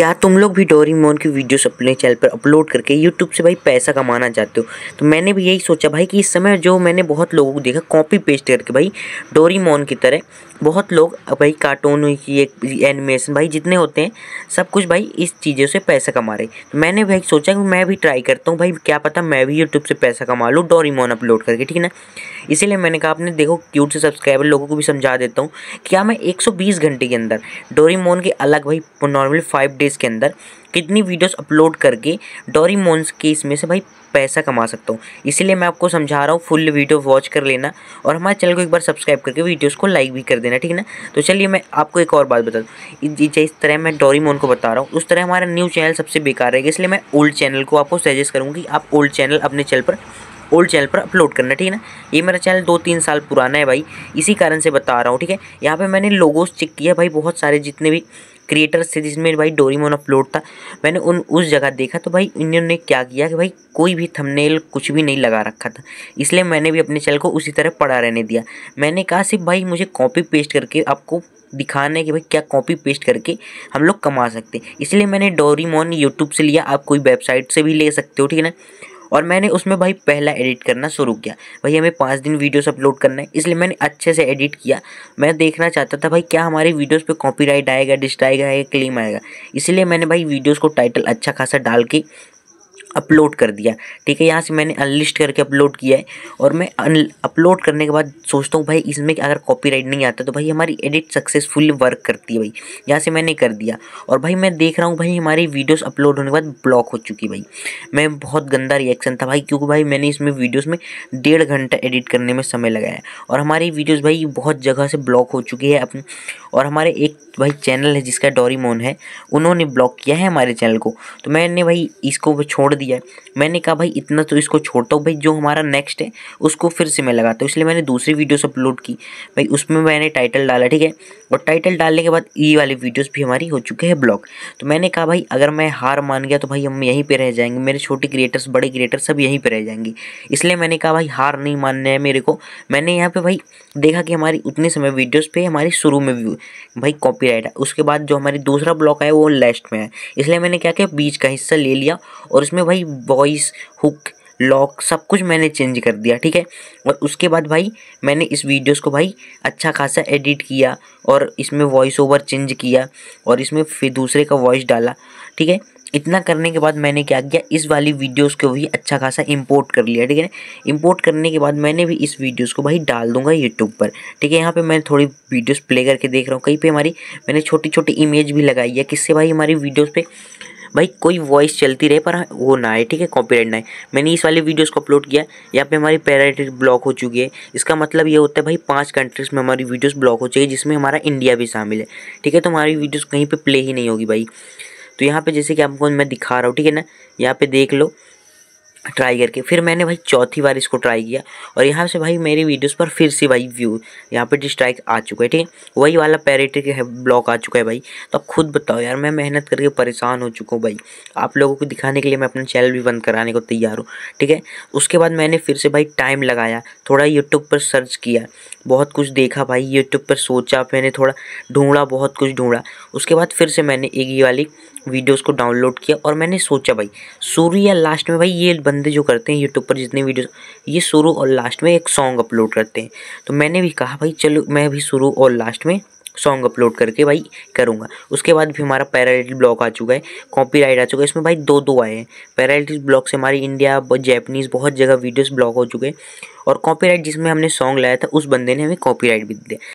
क्या तुम लोग भी डोरी मोन की वीडियोस अपने चैनल पर अपलोड करके यूट्यूब से भाई पैसा कमाना चाहते हो तो मैंने भी यही सोचा भाई कि इस समय जो मैंने बहुत लोगों को देखा कॉपी पेस्ट करके भाई डोरी मोन की तरह बहुत लोग भाई कार्टून की एक एनिमेशन भाई जितने होते हैं सब कुछ भाई इस चीज़ों से पैसा कमा रहे तो मैंने भाई सोचा कि मैं भी ट्राई करता हूँ भाई क्या पता मैं भी यूट्यूब से पैसा कमा लूँ डोरी अपलोड करके ठीक है ना इसीलिए मैंने कहा आपने देखो क्यूट से सब्सक्राइबर लोगों को भी समझा देता हूँ क्या हाँ, मैं एक घंटे के अंदर डोरीमोन के अलग भाई नॉर्मली फाइव डेज डेज के अंदर कितनी वीडियोस अपलोड करके डोरी मोन्स के इसमें से भाई पैसा कमा सकता हूँ इसलिए मैं आपको समझा रहा हूँ फुल वीडियो वॉच कर लेना और हमारे चैनल को एक बार सब्सक्राइब करके वीडियोस को लाइक भी कर देना ठीक है ना तो चलिए मैं आपको एक और बात बता दूँ जिस तरह मैं डोरीमोन को बता रहा हूँ उस तरह हमारा न्यू चैनल सबसे बेकार रहेगा इसलिए मैं ओल्ड चैनल को आपको सजेस्ट करूँगी आप ओल्ड चैनल अपने चैनल पर ओल्ड चैनल पर अपलोड करना ठीक है ना ये मेरा चैनल दो तीन साल पुराना है भाई इसी कारण से बता रहा हूँ ठीक है यहाँ पे मैंने लोगोस चेक किया भाई बहुत सारे जितने भी क्रिएटर्स थे जिसमें भाई डोरीमोन अपलोड था मैंने उन उस जगह देखा तो भाई इन्होंने क्या किया कि भाई कोई भी थंबनेल कुछ भी नहीं लगा रखा था इसलिए मैंने भी अपने चैनल को उसी तरह पड़ा रहने दिया मैंने कहा सिर्फ भाई मुझे कॉपी पेस्ट करके आपको दिखाना है कि भाई क्या कॉपी पेस्ट करके हम लोग कमा सकते इसलिए मैंने डोरीमोन यूट्यूब से लिया आप कोई वेबसाइट से भी ले सकते हो ठीक है ना और मैंने उसमें भाई पहला एडिट करना शुरू किया भाई हमें पाँच दिन वीडियोस अपलोड करना है इसलिए मैंने अच्छे से एडिट किया मैं देखना चाहता था भाई क्या हमारे वीडियोस पे कॉपीराइट आएगा डिस्ट आएगा क्लेम आएगा इसलिए मैंने भाई वीडियोस को टाइटल अच्छा खासा डाल के अपलोड कर दिया ठीक है यहाँ से मैंने अनलिस्ट करके अपलोड किया है और मैं अपलोड करने के बाद सोचता हूँ भाई इसमें अगर कॉपीराइट नहीं आता तो भाई हमारी एडिट सक्सेसफुल वर्क करती है भाई यहाँ से मैंने कर दिया और भाई मैं देख रहा हूँ भाई हमारी वीडियोस अपलोड होने के बाद ब्लॉक हो चुकी भाई मैं बहुत गंदा रिएक्शन था भाई क्योंकि भाई मैंने इसमें वीडियोज़ में डेढ़ घंटा एडिट करने में समय लगाया और हमारी वीडियोज़ भाई बहुत जगह से ब्लॉक हो चुकी है अपने और हमारे एक भाई चैनल है जिसका डोरीमोन है उन्होंने ब्लॉक किया है हमारे चैनल को तो मैंने भाई इसको छोड़ दिया है मैंने कहा भाई इतना तो इसको छोड़ता हूँ भाई जो हमारा नेक्स्ट है उसको फिर से मैं लगाता हूँ इसलिए मैंने दूसरी वीडियोस अपलोड की भाई उसमें मैंने टाइटल डाला ठीक है और टाइटल डालने के बाद ये वाली वीडियोस भी हमारी हो चुके हैं ब्लॉग तो मैंने कहा भाई अगर मैं हार मान गया तो भाई हम यहीं पर रह जाएंगे मेरे छोटे क्रिएटर्स बड़े क्रिएटर्स सब यहीं पर रह जाएंगे इसलिए मैंने कहा भाई हार नहीं मानना है मेरे को मैंने यहाँ पर भाई देखा कि हमारी उतने समय वीडियोज़ पर हमारी शुरू में भाई कॉपी है उसके बाद जो हमारी दूसरा ब्लॉक आया वो लास्ट में है इसलिए मैंने क्या किया बीच का हिस्सा ले लिया और उसमें भाई वॉइस हुक लॉक सब कुछ मैंने चेंज कर दिया ठीक है और उसके बाद भाई मैंने इस वीडियोस को भाई अच्छा खासा एडिट किया और इसमें वॉइस ओवर चेंज किया और इसमें फिर दूसरे का वॉइस डाला ठीक है इतना करने के बाद मैंने क्या किया इस वाली वीडियोस को भी अच्छा खासा इंपोर्ट कर लिया ठीक है इंपोर्ट करने के बाद मैंने भी इस वीडियोस को भाई डाल दूंगा यूट्यूब पर ठीक है यहाँ पे मैं थोड़ी वीडियोस प्ले करके देख रहा हूँ कहीं पे हमारी मैंने छोटी छोटी इमेज भी लगाई है किससे भाई हमारी वीडियोस पे भाई कोई वॉइस चलती रहे पर वो ना आए ठीक है कॉपीराइट ना आए मैंने इस वाले वीडियोस को अपलोड किया यहाँ पे हमारी पैराइट ब्लॉक हो चुकी है इसका मतलब ये होता है भाई पाँच कंट्रीज़ में हमारी वीडियोज़ ब्लॉक हो चुकी है जिसमें हमारा इंडिया भी शामिल है ठीक है तो हमारी वीडियोज़ कहीं पर प्ले ही नहीं होगी भाई तो यहाँ पर जैसे कि आपको मैं दिखा रहा हूँ ठीक है ना यहाँ पर देख लो ट्राई करके फिर मैंने भाई चौथी बार इसको ट्राई किया और यहाँ से भाई मेरी वीडियोस पर फिर से भाई व्यू यहाँ पर डिस्ट्राइक आ चुका है ठीक है वही वाला पैरेटिक है ब्लॉक आ चुका है भाई तो आप खुद बताओ यार मैं मेहनत करके परेशान हो चुका हूँ भाई आप लोगों को दिखाने के लिए मैं अपना चैनल भी बंद कराने को तैयार हूँ ठीक है उसके बाद मैंने फिर से भाई टाइम लगाया थोड़ा यूट्यूब पर सर्च किया बहुत कुछ देखा भाई यूट्यूब पर सोचा मैंने थोड़ा ढूंढा बहुत कुछ ढूंढा उसके बाद फिर से मैंने एक ही वाली वीडियोज़ को डाउनलोड किया और मैंने सोचा भाई सूर्य लास्ट में भाई ये बंदे जो करते हैं यूट्यूब पर जितने वीडियो ये शुरू और लास्ट में एक सॉन्ग अपलोड करते हैं तो मैंने भी कहा भाई चलो मैं भी शुरू और लास्ट में सॉन्ग अपलोड करके भाई करूँगा उसके बाद भी हमारा पैरालिटिक ब्लॉग आ चुका है कॉपीराइट आ चुका है इसमें भाई दो दो आए हैं पैरालिटिक ब्लॉग से हमारी इंडिया जैपनीज़ बहुत जगह वीडियोस ब्लॉक हो चुके हैं और कॉपीराइट जिसमें हमने सॉन्ग लाया था उस बंदे ने हमें कॉपीराइट भी दिया